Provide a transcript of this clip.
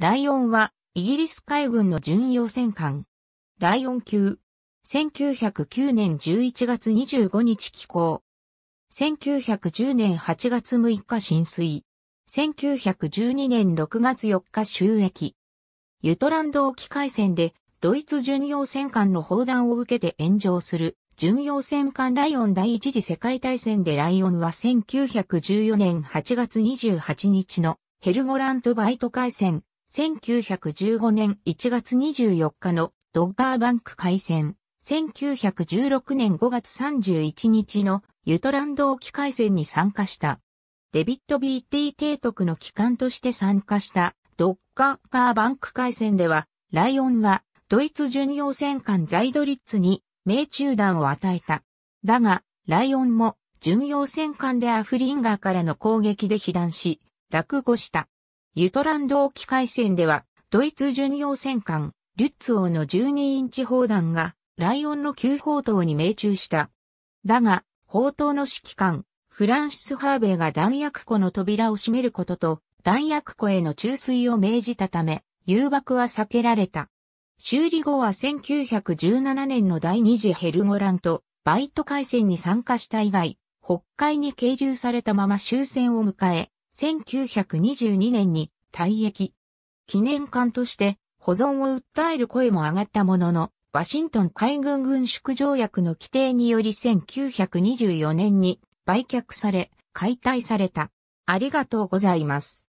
ライオンは、イギリス海軍の巡洋戦艦。ライオン級。1909年11月25日寄港。1910年8月6日浸水。1912年6月4日収益。ユトランド沖海戦で、ドイツ巡洋戦艦の砲弾を受けて炎上する、巡洋戦艦ライオン第一次世界大戦でライオンは1914年8月28日のヘルゴラントバイト海戦、1915年1月24日のドッガーバンク海戦、1916年5月31日のユトランド沖海戦に参加した。デビット BT 提督の機関として参加したドッガーバンク海戦では、ライオンはドイツ巡洋戦艦ザイドリッツに命中弾を与えた。だが、ライオンも巡洋戦艦でアフリンガーからの攻撃で被弾し、落語した。ユトランド沖海戦では、ドイツ巡洋戦艦、リュッツ王の12インチ砲弾が、ライオンの旧砲塔に命中した。だが、砲塔の指揮官、フランシス・ハーベイが弾薬庫の扉を閉めることと、弾薬庫への注水を命じたため、誘爆は避けられた。修理後は1917年の第二次ヘルゴランとバイト海戦に参加した以外、北海に係留されたまま終戦を迎え、1922年に退役。記念館として保存を訴える声も上がったものの、ワシントン海軍軍縮条約の規定により1924年に売却され、解体された。ありがとうございます。